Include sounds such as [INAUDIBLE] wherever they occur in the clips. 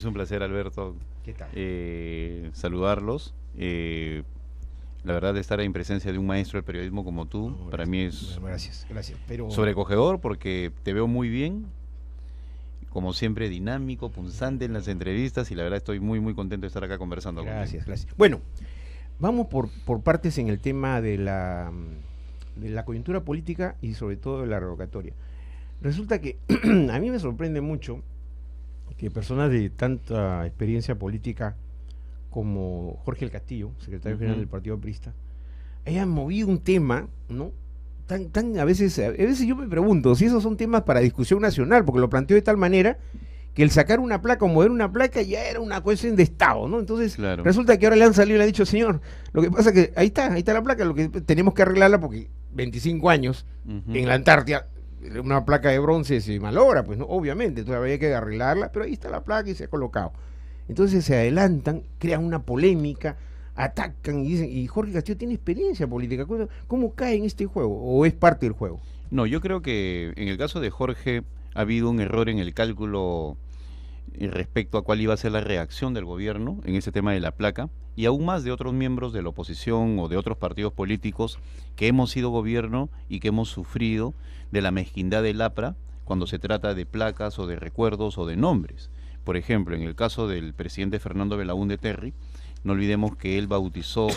Es un placer, Alberto. Eh, saludarlos. Eh, la verdad, de estar en presencia de un maestro del periodismo como tú, oh, para mí es sobrecogedor porque te veo muy bien, como siempre dinámico, punzante en las entrevistas y la verdad estoy muy, muy contento de estar acá conversando. Gracias, con gracias. Bueno, vamos por, partes en el tema de la, de la coyuntura política y sobre todo de la revocatoria. Resulta que [CLEARS THROAT] a mí me sorprende mucho que personas de tanta experiencia política como Jorge El Castillo, secretario general del Partido Prista, hayan movido un tema, ¿no? Tan, tan, a veces, a veces yo me pregunto si esos son temas para discusión nacional, porque lo planteó de tal manera que el sacar una placa o mover una placa ya era una cuestión de Estado, ¿no? Entonces, resulta que ahora le han salido y le han dicho, señor, lo que pasa es que ahí está, ahí está la placa, lo que tenemos que arreglarla porque 25 años en la Antártida una placa de bronce se malogra, pues no, obviamente, todavía hay que arreglarla, pero ahí está la placa y se ha colocado. Entonces se adelantan, crean una polémica, atacan y dicen, y Jorge Castillo tiene experiencia política, cómo cae en este juego? ¿O es parte del juego? No, yo creo que en el caso de Jorge ha habido un error en el cálculo respecto a cuál iba a ser la reacción del gobierno en ese tema de la placa y aún más de otros miembros de la oposición o de otros partidos políticos que hemos sido gobierno y que hemos sufrido de la mezquindad del APRA cuando se trata de placas o de recuerdos o de nombres. Por ejemplo, en el caso del presidente Fernando Belaúnde Terry, no olvidemos que él bautizó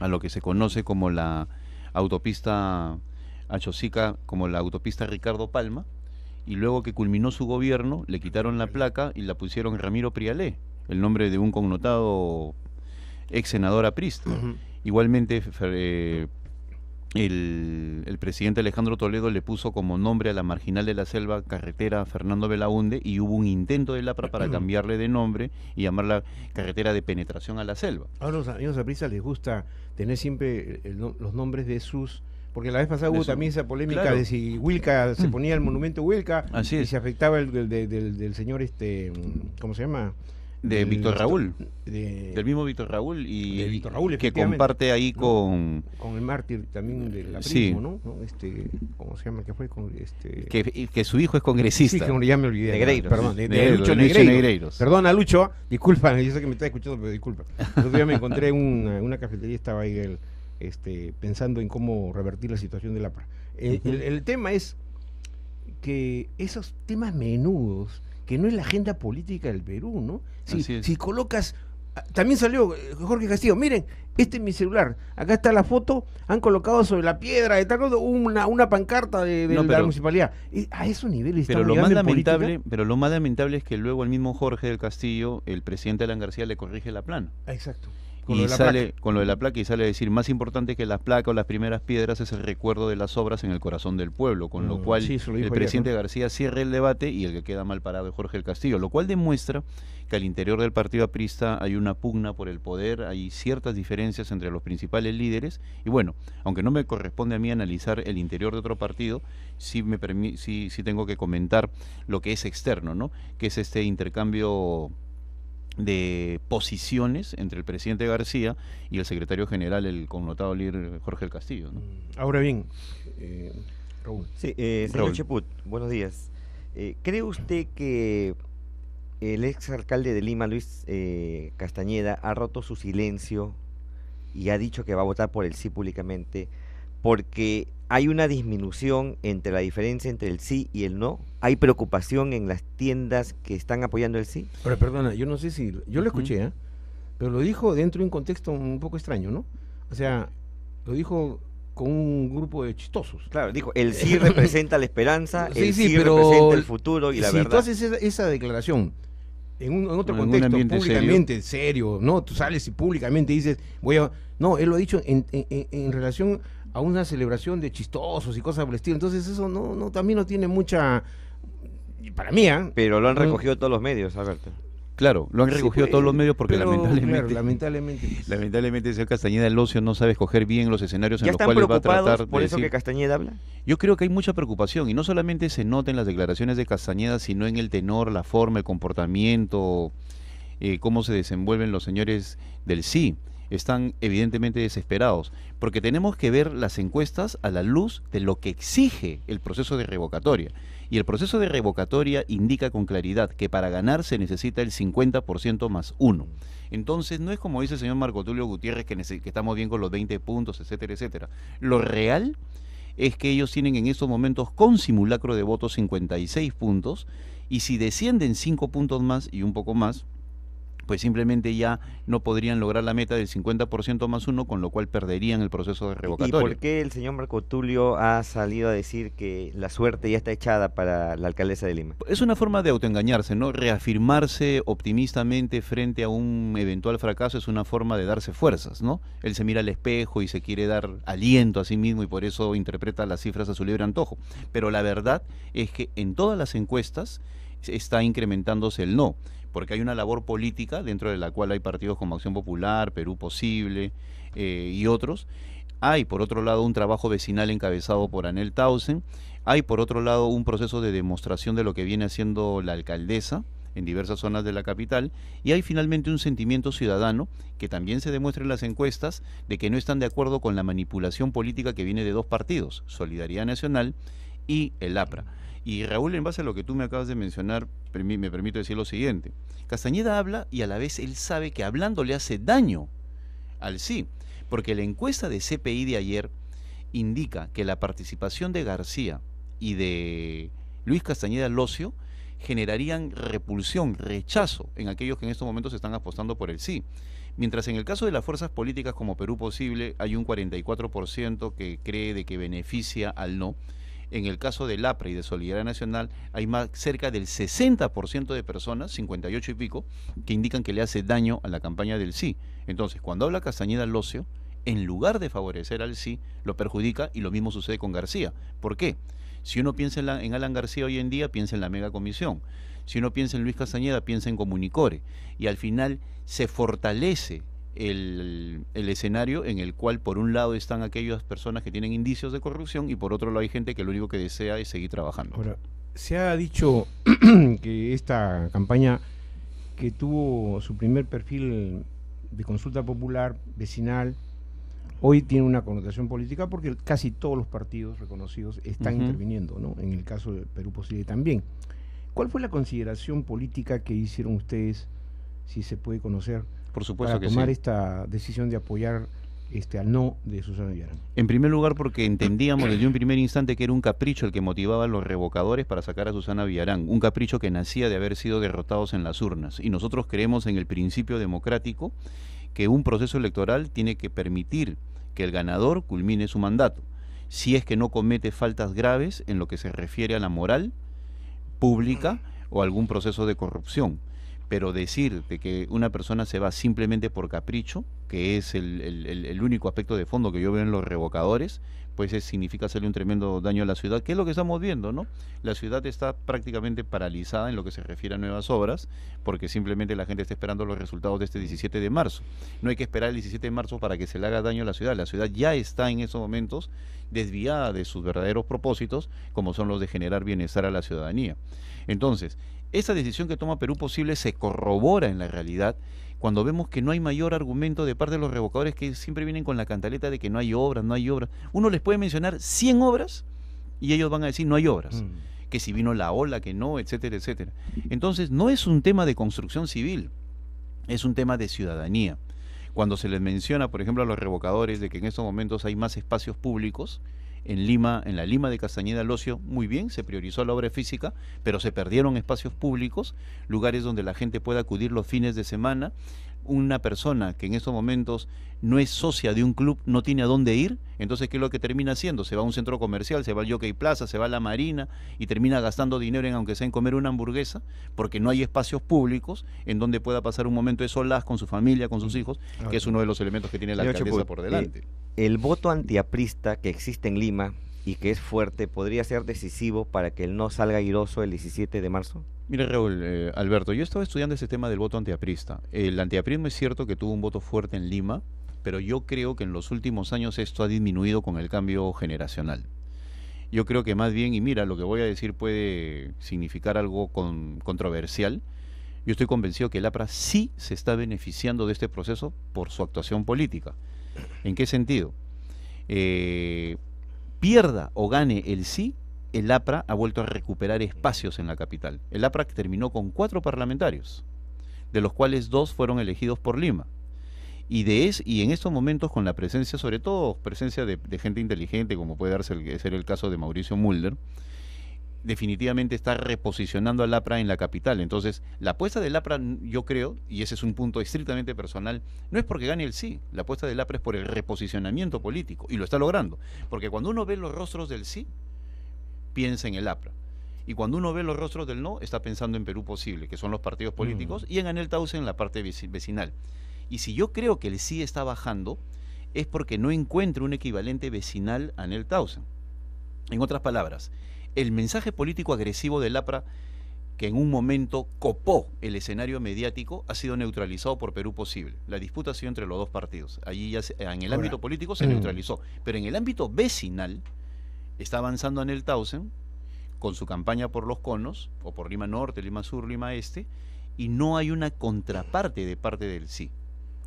a lo que se conoce como la autopista Achosica, como la autopista Ricardo Palma, y luego que culminó su gobierno le quitaron la placa y la pusieron Ramiro Prialé, el nombre de un connotado ex senador aprista. Igualmente eh, el, presidente Alejandro Toledo le puso como nombre a la marginal de la selva carretera Fernando Belaunde y hubo un intento de LAPRA para cambiarle de nombre y llamarla carretera de penetración a la selva. A los amigos les gusta tener siempre los nombres de sus porque la vez pasada hubo también esa polémica de si Wilca se mm. ponía el monumento Wilca y se afectaba el, del, señor este ¿cómo se llama? de Víctor Raúl, del mismo Víctor Raúl y Víctor Raúl, que comparte ahí con con el mártir también del la ¿no? Este, ¿cómo se llama? Que fue con este que, que, su hijo es congresista. Sí, que ya me olvidé. Negreiros, perdón, de, Lucho, Negreiros. Perdona, Lucho, disculpa, [LAUGHS] yo sé que me está escuchando, pero disculpa. El otro día me encontré en una, una cafetería estaba ahí el este, pensando en cómo revertir la situación de la paz. El, tema es que esos temas menudos, que no es la agenda política del Perú, ¿no? Si, colocas ah, también salió eh, Jorge Castillo, miren, este es mi celular, acá está la foto, han colocado sobre la piedra de tal una, una pancarta de, la municipalidad. A esos niveles pero lo más lamentable, Pero lo más lamentable es que luego el mismo Jorge del Castillo, el presidente Alan García, le corrige la plana. Exacto. Con lo de la sale placa. con lo de la placa y sale a decir más importante que las placas o las primeras piedras es el recuerdo de las obras en el corazón del pueblo, con lo mm, cual el presidente García cierra el debate y el que queda mal parado es Jorge el Castillo, lo cual demuestra que al interior del partido aprista hay una pugna por el poder, hay ciertas diferencias entre los principales líderes y bueno, aunque no me corresponde a mí analizar el interior de otro partido, sí me sí, sí tengo que comentar lo que es externo, ¿no? Que es este intercambio de posiciones entre el presidente García y el secretario general, el connotado líder Jorge del Castillo. Mm, ahora bien, eh, Raúl. Sí, eh, señor Cheput, buenos días. Eh, ¿Cree usted que el ex alcalde de Lima, Luis Castañeda, ha roto su silencio y ha dicho que va a votar por el sí públicamente porque hay una disminución entre la diferencia entre el sí y el no. Hay preocupación en las tiendas que están apoyando el sí. Pero perdona, yo no sé si yo lo escuché, ¿eh? pero lo dijo dentro de un contexto un poco extraño, ¿no? O sea, lo dijo con un grupo de chistosos. Claro, dijo, el sí [LAUGHS] representa la esperanza, el sí, representa el futuro y la verdad. Si tú haces esa, declaración en, un, otro contexto, públicamente, en serio. ¿no? Tú sales y públicamente dices, voy a... No, él lo ha dicho en, en relación a una celebración de chistosos y cosas por estilo. Entonces eso no, no también no tiene mucha... Para mí, ¿eh? Pero lo han recogido todos los medios, Alberto. Claro, lo han recogido todos los eh, medios porque lamentablemente, lamentablemente, pues. lamentablemente, señor Castañeda, el ocio no sabe escoger bien los escenarios en los cuales va a tratar. ¿Por eso que Castañeda habla? Yo creo que hay mucha preocupación y no solamente se nota en las declaraciones de Castañeda, sino en el tenor, la forma, el comportamiento, eh, cómo se desenvuelven los señores del sí están evidentemente desesperados, porque tenemos que ver las encuestas a la luz de lo que exige el proceso de revocatoria. Y el proceso de revocatoria indica con claridad que para ganar se necesita el 50% más uno. Entonces, no es como dice el señor Marco Tulio Gutiérrez que, que estamos bien con los 20 puntos, etcétera, etcétera. Lo real es que ellos tienen en estos momentos con simulacro de votos 56 puntos y si descienden 5 puntos más y un poco más, pues simplemente ya no podrían lograr la meta del 50% más uno, con lo cual perderían el proceso de revocatoria. ¿Y por qué el señor Marco Tulio ha salido a decir que la suerte ya está echada para la alcaldesa de Lima? Es una forma de autoengañarse, ¿no? Reafirmarse optimistamente frente a un eventual fracaso es una forma de darse fuerzas, ¿no? Él se mira al espejo y se quiere dar aliento a sí mismo y por eso interpreta las cifras a su libre antojo. Pero la verdad es que en todas las encuestas está incrementándose el no porque hay una labor política dentro de la cual hay partidos como Acción Popular, Perú Posible eh, y otros. Hay, por otro lado, un trabajo vecinal encabezado por Anel Tausen. Hay, por otro lado, un proceso de demostración de lo que viene haciendo la alcaldesa en diversas zonas de la capital. Y hay finalmente un sentimiento ciudadano que también se demuestra en las encuestas de que no están de acuerdo con la manipulación política que viene de dos partidos, Solidaridad Nacional y el APRA. Y Raúl, en base a lo que tú me acabas de mencionar, me permito decir lo siguiente. Castañeda habla y a la vez él sabe que hablando le hace daño al sí, porque la encuesta de CPI de ayer indica que la participación de García y de Luis Castañeda ocio generarían repulsión, rechazo en aquellos que en estos momentos están apostando por el sí. Mientras en el caso de las fuerzas políticas como Perú Posible hay un 44% que cree de que beneficia al no, en el caso del APRA y de Solidaridad Nacional, hay más cerca del 60% de personas, 58 y pico, que indican que le hace daño a la campaña del sí. Entonces, cuando habla Castañeda ocio, en lugar de favorecer al sí, lo perjudica y lo mismo sucede con García. ¿Por qué? Si uno piensa en, en, Alan García hoy en día, piensa en la mega comisión. Si uno piensa en Luis Castañeda, piensa en Comunicore. Y al final se fortalece el, escenario en el cual por un lado están aquellas personas que tienen indicios de corrupción y por otro lado hay gente que lo único que desea es seguir trabajando. Ahora, se ha dicho [CLEARS THROAT] que esta campaña que tuvo su primer perfil de consulta popular vecinal, hoy tiene una connotación política porque casi todos los partidos reconocidos están interviniendo, ¿no? En el caso de Perú Posible también. ¿Cuál fue la consideración política que hicieron ustedes, si se puede conocer, supuesto para tomar esta decisión de apoyar este, al no de Susana Villarán? En primer lugar, porque entendíamos desde un primer instante que era un capricho el que motivaba a los revocadores para sacar a Susana Villarán, un capricho que nacía de haber sido derrotados en las urnas. Y nosotros creemos en el principio democrático que un proceso electoral tiene que permitir que el ganador culmine su mandato, si es que no comete faltas graves en lo que se refiere a la moral pública o algún proceso de corrupción pero decir que una persona se va simplemente por capricho, que es el, único aspecto de fondo que yo veo en los revocadores, pues eso significa hacerle un tremendo daño a la ciudad, que es lo que estamos viendo, ¿no? La ciudad está prácticamente paralizada en lo que se refiere a nuevas obras, porque simplemente la gente está esperando los resultados de este 17 de marzo. No hay que esperar el 17 de marzo para que se le haga daño a la ciudad. La ciudad ya está en esos momentos desviada de sus verdaderos propósitos, como son los de generar bienestar a la ciudadanía. Entonces, esa decisión que toma Perú Posible se corrobora en la realidad cuando vemos que no hay mayor argumento de parte de los revocadores que siempre vienen con la cantaleta de que no hay obras, no hay obras. Uno les puede mencionar 100 obras y ellos van a decir no hay obras, mm. que si vino la ola, que no, etcétera, etcétera. Entonces no es un tema de construcción civil, es un tema de ciudadanía. Cuando se les menciona, por ejemplo, a los revocadores de que en estos momentos hay más espacios públicos, en Lima, en la Lima de Castañeda Locio, muy bien, se priorizó la obra física, pero se perdieron espacios públicos, lugares donde la gente pueda acudir los fines de semana, una persona que en estos momentos no es socia de un club, no tiene a dónde ir, entonces ¿qué es lo que termina haciendo? Se va a un centro comercial, se va al Jockey Plaza, se va a la Marina y termina gastando dinero en aunque sea en comer una hamburguesa, porque no hay espacios públicos en donde pueda pasar un momento de solas con su familia, con sus mm. hijos, que es uno de los elementos que tiene la alcaldesa por eh, delante. el voto antiaprista que existe en Lima y que es fuerte, podría ser decisivo para que él no salga airoso el 17 de marzo? Mira, Raúl, eh, Alberto, yo estaba estudiando ese tema del voto antiaprista. El antiaprismo es cierto que tuvo un voto fuerte en Lima, pero yo creo que en los últimos años esto ha disminuido con el cambio generacional. Yo creo que más bien, y mira, lo que voy a decir puede significar algo controversial, yo estoy convencido que el APRA sí se está beneficiando de este proceso por su actuación política. ¿En qué sentido? Eh, pierda o gane el sí, el APRA ha vuelto a recuperar espacios en la capital. El APRA terminó con cuatro parlamentarios, de los cuales dos fueron elegidos por Lima. Y, de es, y en estos momentos, con la presencia, sobre todo presencia de, gente inteligente, como puede darse ser el caso de Mauricio Mulder, definitivamente está reposicionando a Lapra en la capital. Entonces, la apuesta de Lapra, yo creo, y ese es un punto estrictamente personal, no es porque gane el sí, la apuesta de Lapra es por el reposicionamiento político, y lo está logrando, porque cuando uno ve los rostros del sí, piensa en el APRA... Y cuando uno ve los rostros del no, está pensando en Perú Posible, que son los partidos políticos, mm. y en Anel Tausen en la parte vecinal. Y si yo creo que el sí está bajando, es porque no encuentra un equivalente vecinal a Anel Tausen. En otras palabras, el mensaje político agresivo de Lapra, que en un momento copó el escenario mediático, ha sido neutralizado por Perú Posible. La disputa ha sido entre los dos partidos. Allí ya en el ámbito político se mm. neutralizó. Pero en el ámbito vecinal está avanzando en el Tausen con su campaña por los conos, o por Lima Norte, Lima Sur, Lima Este, y no hay una contraparte de parte del sí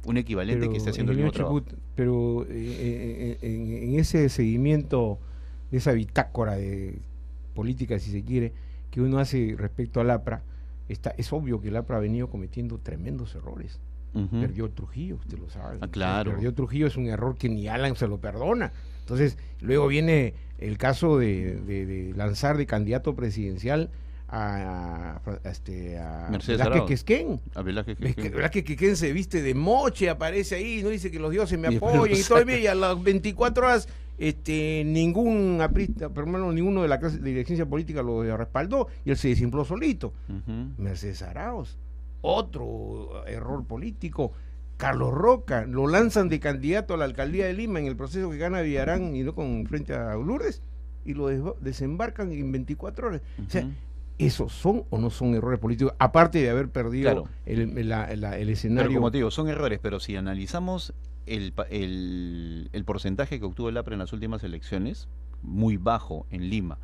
un equivalente que está haciendo el mismo Pero eh, eh, eh, en, en, ese seguimiento, de esa bitácora de política, si se quiere, que uno hace respecto al APRA, está, es obvio que el APRA ha venido cometiendo tremendos errores. Perdió Trujillo, usted lo sabe. Ah, claro. Perdió Trujillo es un error que ni Alan se lo perdona. Entonces, luego viene el caso de, de, de lanzar de candidato presidencial a, a, este, que a Velázquez se viste de moche, aparece ahí, no dice que los dioses me [LAUGHS] apoyen y todavía a las 24 horas este, ningún aprista, pero menos ninguno de la clase de dirigencia política lo respaldó y él se desimpló solito. Mercedes Araos, otro error político. Carlos Roca, lo lanzan de candidato a la alcaldía de Lima en el proceso que gana Villarán y no con frente a Lourdes y lo desembarcan en 24 horas. ¿Esos son o no son errores políticos? Aparte de haber perdido el, escenario. son errores, pero si analizamos el, el, porcentaje que obtuvo el APRE en las últimas elecciones, muy bajo en Lima,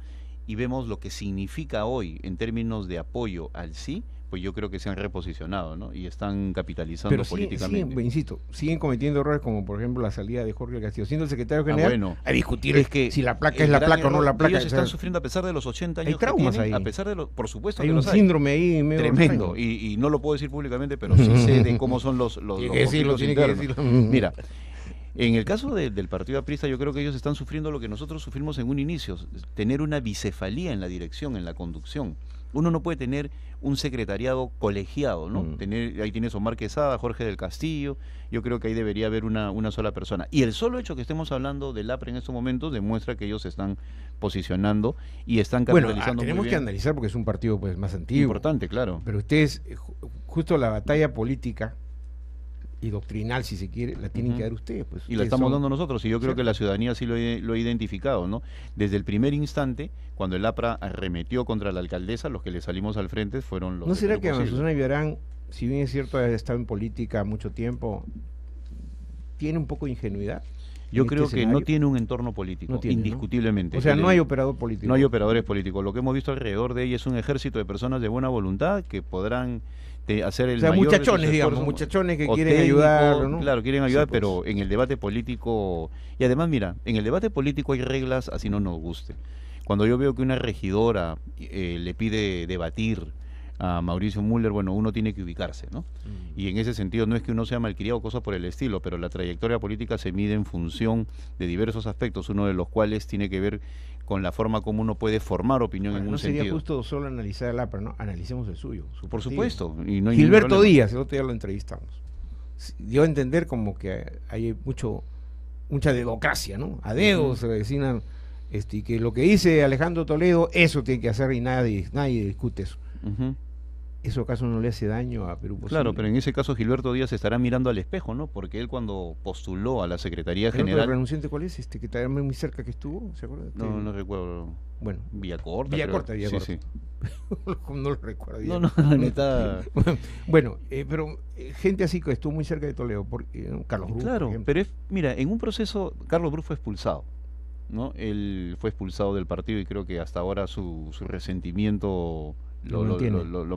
y vemos lo que significa hoy en términos de apoyo al sí, pues yo creo que se han reposicionado, ¿no? Y están capitalizando políticamente. Siguen, pues, insisto, siguen cometiendo errores como por ejemplo la salida de Jorge Castillo, siendo el secretario ah, general a discutir es que si la placa es la placa o no la placa. Ellos están sufriendo a pesar de los 80 años. Hay traumas ahí. A pesar de por supuesto. Hay un síndrome ahí tremendo y, no lo puedo decir públicamente, pero sí sé de cómo son los los, [LAUGHS] los [LAUGHS] Mira. En el caso del Partido Aprista, yo creo que ellos están sufriendo lo que nosotros sufrimos en un inicio, tener una bicefalía en la dirección, en la conducción uno no puede tener un secretariado colegiado, ¿no? Mm. Tener, ahí tiene Omar Marquesada, Jorge del Castillo, yo creo que ahí debería haber una, una sola persona. Y el solo hecho que estemos hablando del APRE en estos momentos demuestra que ellos se están posicionando y están ah, capitalizando. Bueno, tenemos que analizar porque es un partido pues más antiguo. Importante, claro. Pero ustedes, eh, justo la batalla política y doctrinal, si se quiere, la tienen que dar ustedes. Pues, y la estamos dando nosotros, y yo creo que la ciudadanía sí lo, ha identificado, ¿no? Desde el primer instante, cuando el APRA arremetió contra la alcaldesa, los que le salimos al frente fueron los... ¿No será que Ana Susana Villarán, si bien es cierto, ha estado en política mucho tiempo, tiene un poco de ingenuidad? Yo este creo que no tiene un entorno político, indiscutiblemente. O sea, no hay operador político. No hay operadores políticos. Lo que hemos visto alrededor de ella es un ejército de personas de buena voluntad que podrán de este, hacer el. O sea, muchachones, digamos, muchachones que quieren ayudar. Claro, quieren ayudar, pero en el debate político. Y además, mira, en el debate político hay reglas, así no nos guste. Cuando yo veo que una regidora eh, le pide debatir a Mauricio Müller, bueno, uno tiene que ubicarse, ¿no? Mm. Y en ese sentido no es que uno sea malcriado o cosas por el estilo, pero la trayectoria política se mide en función de diversos aspectos, uno de los cuales tiene que ver con la forma como uno puede formar opinión en un sentido. No sería justo solo analizar el ¿no? Analicemos el suyo. por supuesto. Gilberto Díaz, el otro día lo entrevistamos. Dio a entender como que hay mucho mucha democracia, ¿no? A dedos se este, que lo que dice Alejandro Toledo, eso tiene que hacer y nadie, nadie discute eso. ¿Eso acaso no le hace daño a Perú Claro, pero en ese caso Gilberto Díaz estará mirando al espejo, ¿no? Porque él cuando postuló a la Secretaría General... ¿El renunciante cuál es? Este, que está muy cerca que estuvo, ¿se acuerda? No, este, no recuerdo. Bueno. Vía Corta. Vía Corta, Vía sí, Corta. Sí. [LAUGHS] no lo recuerdo. No, no, no, [LAUGHS] bueno, eh, pero eh, gente así que estuvo muy cerca de Toledo, porque eh, Carlos Claro, pero es, mira, en un proceso, Carlos Brufo fue expulsado. ¿no? Él fue expulsado del partido y creo que hasta ahora su resentimiento lo,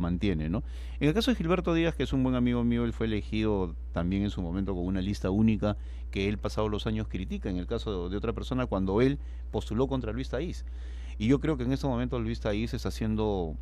mantiene. ¿no? En el caso de Gilberto Díaz, que es un buen amigo mío, él fue elegido también en su momento con una lista única que él pasado los años critica, en el caso de, otra persona, cuando él postuló contra Luis Taís. Y yo creo que en este momento Luis Taís está haciendo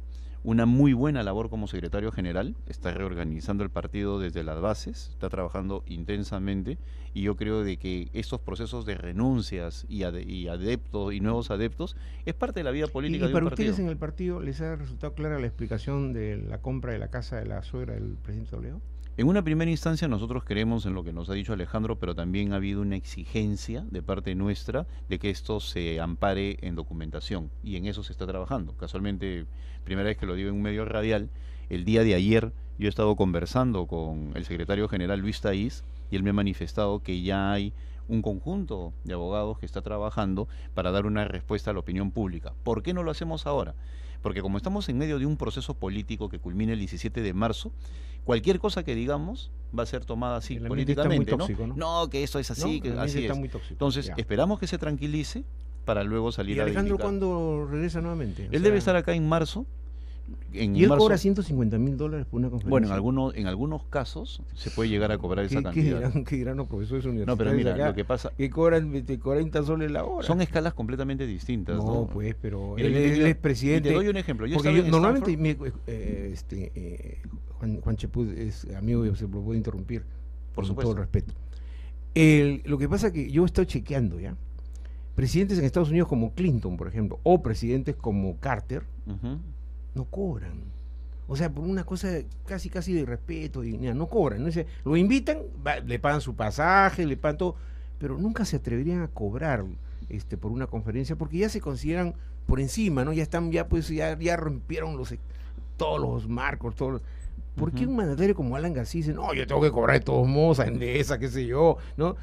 una muy buena labor como secretario general, está reorganizando el partido desde las bases, está trabajando intensamente y yo creo de que estos procesos de renuncias y, adeptos y nuevos adeptos es parte de la vida política. ¿Y, y para ustedes en el partido les ha resultado clara la explicación de la compra de la casa de la suegra del presidente Toledo? En una primera instancia nosotros creemos en lo que nos ha dicho Alejandro, pero también ha habido una exigencia de parte nuestra de que esto se ampare en documentación y en eso se está trabajando. Casualmente, primera vez que lo digo en un medio radial, el día de ayer yo he estado conversando con el secretario general Luis Taís y él me ha manifestado que ya hay un conjunto de abogados que está trabajando para dar una respuesta a la opinión pública. ¿Por qué no lo hacemos ahora? porque como estamos en medio de un proceso político que culmina el 17 de marzo, cualquier cosa que digamos va a ser tomada así políticamente. ¿no? que eso es así, Entonces, esperamos que se tranquilice para luego salir a ¿Y Alejandro, ¿cuándo regresa nuevamente? Él debe estar acá en marzo y él cobra 150 mil dólares por una conferencia. Bueno, en algunos, en algunos casos se puede llegar a cobrar esa cantidad. ¿qué dirán, qué profesor los profesores universitarios? No, pero mira, lo que pasa. Que cobran 40 soles la hora. Son escalas completamente distintas. No, pues, pero él, es presidente. Te doy un ejemplo. Yo porque yo, normalmente, eh, este, eh, Juan, Juan es amigo y se lo puedo interrumpir. Por supuesto. todo el respeto. lo que pasa es que yo he estado chequeando ya. Presidentes en Estados Unidos como Clinton, por ejemplo, o presidentes como Carter no cobran. O sea, por una cosa casi, casi de respeto, y no cobran. ¿no? lo invitan, le pagan su pasaje, le pagan todo, pero nunca se atreverían a cobrar este, por una conferencia porque ya se consideran por encima, ¿no? Ya están, ya pues, ya, ya rompieron los, todos los marcos, todos ¿Por qué un mandatario como Alan García dice, no, yo tengo que cobrar de todos modos a Endesa, qué sé yo, ¿no?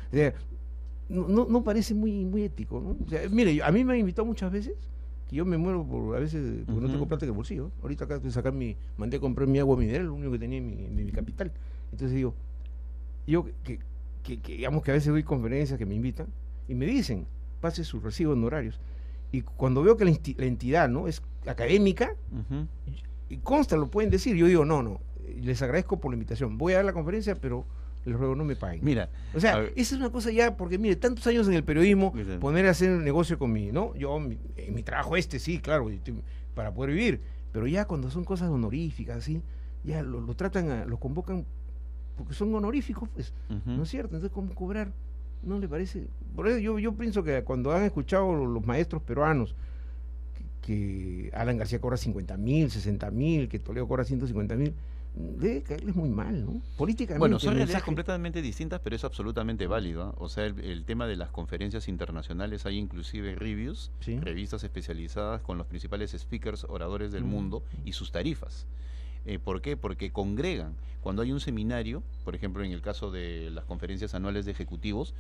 no, no, parece muy, muy ético, ¿no? mire, a mí me han invitado muchas veces yo me muero por a veces porque no tengo plata en el bolsillo. Ahorita acá sacar mi, mandé a comprar mi agua mineral, lo único que tenía en mi, capital. Entonces digo, yo que, que, digamos que a veces doy conferencias que me invitan y me dicen, pase sus recibos honorarios. Y cuando veo que la, entidad no es académica, y consta, lo pueden decir, yo digo, no, no, eh, les agradezco por la invitación. Voy a dar la conferencia, pero les ruego no me paguen. Mira. O sea, esa es una cosa ya, porque mire, tantos años en el periodismo, poner a hacer un negocio con mi, ¿no? Yo, mi, eh, trabajo este, sí, claro, para poder vivir. Pero ya cuando son cosas honoríficas, así, ya lo, tratan, lo convocan porque son honoríficos, pues, ¿no es cierto? Entonces, ¿cómo cobrar? ¿No le parece? Por yo, yo pienso que cuando han escuchado los maestros peruanos que, que Alan García cobra 50 mil, 60 mil, que Toledo cobra 150 mil, debe caerles muy mal, ¿no? Políticamente. Bueno, son realidades completamente distintas, pero es absolutamente válido. O sea, el, tema de las conferencias internacionales, hay inclusive reviews, revistas especializadas con los principales speakers, oradores del mm. mundo y sus tarifas. Eh, ¿Por qué? Porque congregan. Cuando hay un seminario, por ejemplo, en el caso de las conferencias anuales de ejecutivos,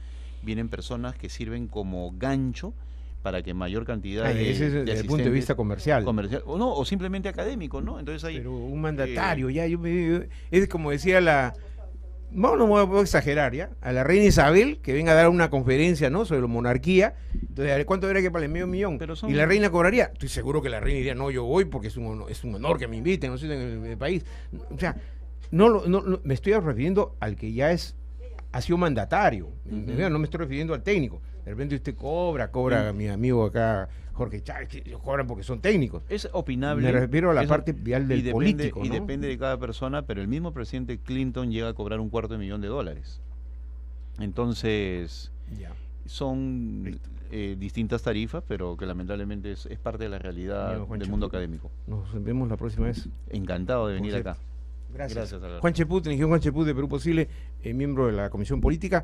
vienen personas que sirven como gancho para que mayor cantidad ah, de, desde el punto de vista comercial comercial o no o simplemente académico no entonces hay pero un mandatario eh, ya yo, es como decía la no, no voy a exagerar ya, a la reina Isabel que venga a dar una conferencia ¿no? sobre la monarquía. Entonces, ¿cuánto era que para el medio millón? Y la reina cobraría. Estoy seguro que la reina diría, no, yo voy porque es un honor, es un honor que me inviten, no sé, en el, país. O sea, no, no, me estoy refiriendo al que ya es ha sido mandatario. No me estoy refiriendo al técnico. De repente usted cobra, cobra mi amigo acá, Jorge Chávez, que cobran porque son técnicos. Es opinable. Me refiero a la parte vial del y depende, político. Y depende de cada persona, pero el mismo presidente Clinton llega a cobrar un cuarto de millón de dólares. Entonces, son eh, distintas tarifas, pero que lamentablemente es, parte de la realidad del mundo académico. Nos vemos la próxima vez. Encantado de venir acá. Gracias. Juan Cheput, de Perú Posible, eh, miembro de la Comisión Política.